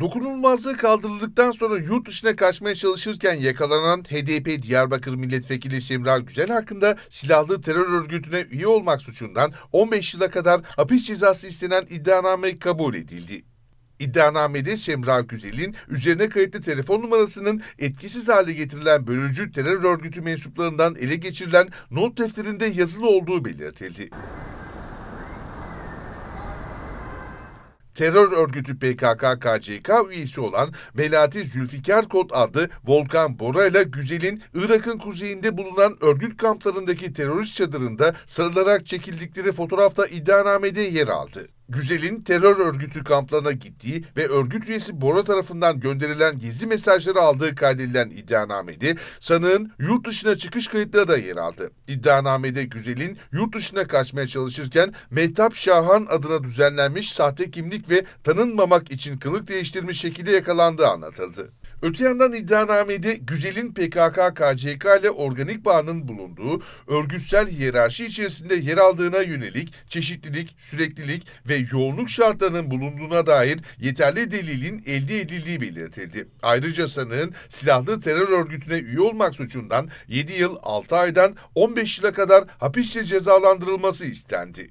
Dokunulmazlığı kaldırıldıktan sonra yurt dışına kaçmaya çalışırken yakalanan HDP Diyarbakır Milletvekili Semra Güzel hakkında silahlı terör örgütüne üye olmak suçundan 15 yıla kadar hapis cezası istenen iddianame kabul edildi. İddianamede Semra Güzel'in üzerine kayıtlı telefon numarasının etkisiz hale getirilen bölücü terör örgütü mensuplarından ele geçirilen not defterinde yazılı olduğu belirtildi. terör örgütü PKK-KCK üyesi olan Melati Zülfikar Kot adlı Volkan Bora ile Güzel'in Irak'ın kuzeyinde bulunan örgüt kamplarındaki terörist çadırında sarılarak çekildikleri fotoğrafta iddianamede yer aldı. Güzel'in terör örgütü kamplarına gittiği ve örgüt üyesi Bora tarafından gönderilen gizli mesajları aldığı kaydedilen iddianamede sanığın yurt dışına çıkış kayıtları da yer aldı. İddianamede Güzel'in yurt dışına kaçmaya çalışırken Mehtap Şahan adına düzenlenmiş sahte kimlik ve tanınmamak için kılık değiştirmiş şekilde yakalandığı anlatıldı. Öte yandan iddianamede Güzel'in PKK-KCK ile organik bağının bulunduğu örgütsel hiyerarşi içerisinde yer aldığına yönelik çeşitlilik, süreklilik ve yoğunluk şartlarının bulunduğuna dair yeterli delilin elde edildiği belirtildi. Ayrıca sanığın silahlı terör örgütüne üye olmak suçundan 7 yıl 6 aydan 15 yıla kadar hapisle cezalandırılması istendi.